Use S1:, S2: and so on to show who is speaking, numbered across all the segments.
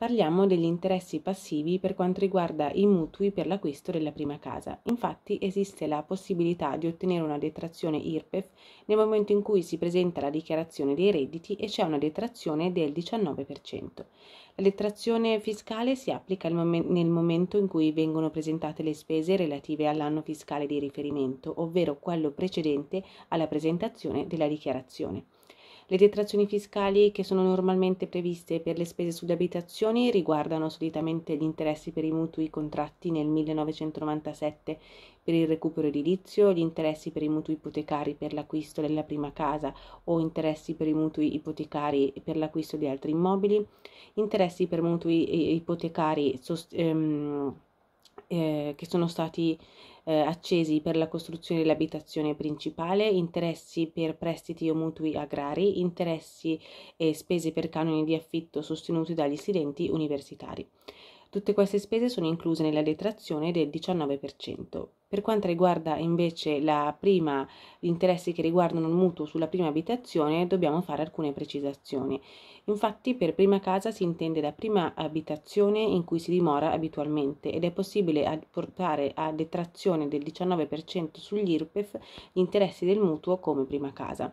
S1: Parliamo degli interessi passivi per quanto riguarda i mutui per l'acquisto della prima casa. Infatti esiste la possibilità di ottenere una detrazione IRPEF nel momento in cui si presenta la dichiarazione dei redditi e c'è una detrazione del 19%. La detrazione fiscale si applica nel momento in cui vengono presentate le spese relative all'anno fiscale di riferimento, ovvero quello precedente alla presentazione della dichiarazione. Le detrazioni fiscali che sono normalmente previste per le spese sulle abitazioni riguardano solitamente gli interessi per i mutui contratti nel 1997 per il recupero edilizio, gli interessi per i mutui ipotecari per l'acquisto della prima casa o interessi per i mutui ipotecari per l'acquisto di altri immobili, interessi per mutui eh, ipotecari sost- ehm, eh, che sono stati eh, accesi per la costruzione dell'abitazione principale, interessi per prestiti o mutui agrari, interessi e spese per canoni di affitto sostenuti dagli studenti universitari. Tutte queste spese sono incluse nella detrazione del 19%. Per quanto riguarda invece la prima, gli interessi che riguardano il mutuo sulla prima abitazione, dobbiamo fare alcune precisazioni. Infatti per prima casa si intende la prima abitazione in cui si dimora abitualmente ed è possibile portare a detrazione del 19% sugli IRPEF gli interessi del mutuo come prima casa.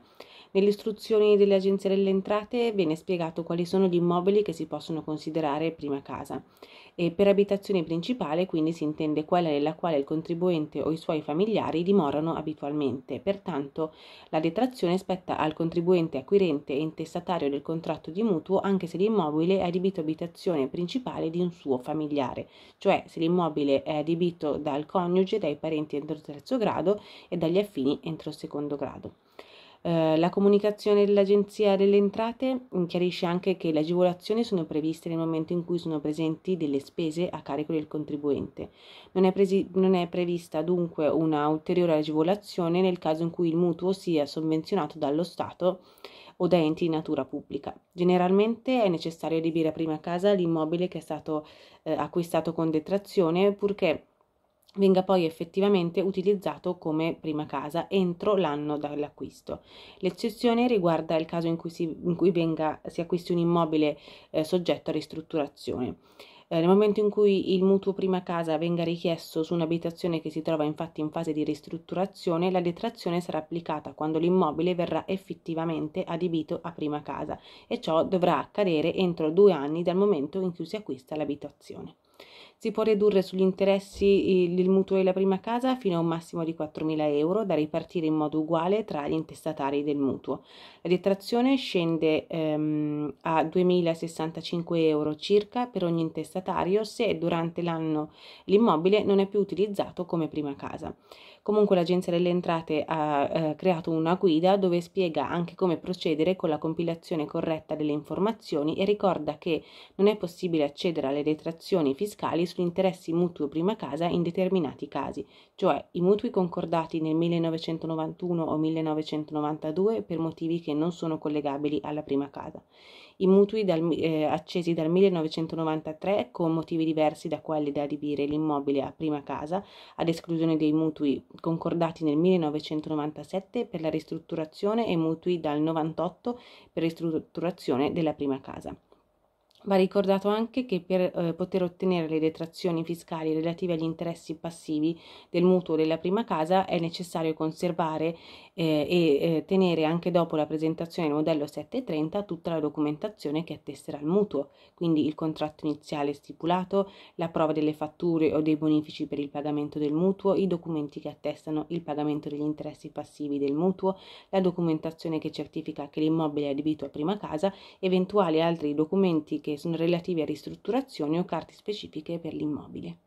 S1: Nelle istruzioni delle agenzie delle entrate viene spiegato quali sono gli immobili che si possono considerare prima casa e per abitazione principale quindi si intende quella nella quale il contribuente o i suoi familiari dimorano abitualmente. Pertanto la detrazione spetta al contribuente acquirente e intestatario del contratto di mutuo anche se l'immobile è adibito abitazione principale di un suo familiare, cioè se l'immobile è adibito dal coniuge, dai parenti entro terzo grado e dagli affini entro secondo grado. Eh, la comunicazione dell'Agenzia delle Entrate chiarisce anche che le agevolazioni sono previste nel momento in cui sono presenti delle spese a carico del contribuente. Non è, presi- non è prevista dunque una ulteriore agevolazione nel caso in cui il mutuo sia sovvenzionato dallo Stato o da enti di natura pubblica. Generalmente è necessario adibire a prima casa l'immobile che è stato eh, acquistato con detrazione purché venga poi effettivamente utilizzato come prima casa entro l'anno dall'acquisto. L'eccezione riguarda il caso in cui si, in cui venga, si acquisti un immobile eh, soggetto a ristrutturazione. Eh, nel momento in cui il mutuo prima casa venga richiesto su un'abitazione che si trova infatti in fase di ristrutturazione, la detrazione sarà applicata quando l'immobile verrà effettivamente adibito a prima casa e ciò dovrà accadere entro due anni dal momento in cui si acquista l'abitazione. Si può ridurre sugli interessi il, il mutuo della prima casa fino a un massimo di 4.000 euro da ripartire in modo uguale tra gli intestatari del mutuo. La detrazione scende ehm, a 2.065 euro circa per ogni intestatario se durante l'anno l'immobile non è più utilizzato come prima casa. Comunque l'Agenzia delle Entrate ha eh, creato una guida dove spiega anche come procedere con la compilazione corretta delle informazioni e ricorda che non è possibile accedere alle detrazioni fiscali interessi mutuo prima casa in determinati casi, cioè i mutui concordati nel 1991 o 1992 per motivi che non sono collegabili alla prima casa, i mutui dal, eh, accesi dal 1993 con motivi diversi da quelli da adibire l'immobile a prima casa, ad esclusione dei mutui concordati nel 1997 per la ristrutturazione e mutui dal 1998 per ristrutturazione della prima casa. Va ricordato anche che per eh, poter ottenere le detrazioni fiscali relative agli interessi passivi del mutuo della prima casa è necessario conservare eh, e eh, tenere anche dopo la presentazione del modello 730 tutta la documentazione che attesterà il mutuo, quindi il contratto iniziale stipulato, la prova delle fatture o dei bonifici per il pagamento del mutuo, i documenti che attestano il pagamento degli interessi passivi del mutuo, la documentazione che certifica che l'immobile è adibito a prima casa, eventuali altri documenti che sono relativi a ristrutturazioni o carte specifiche per l'immobile.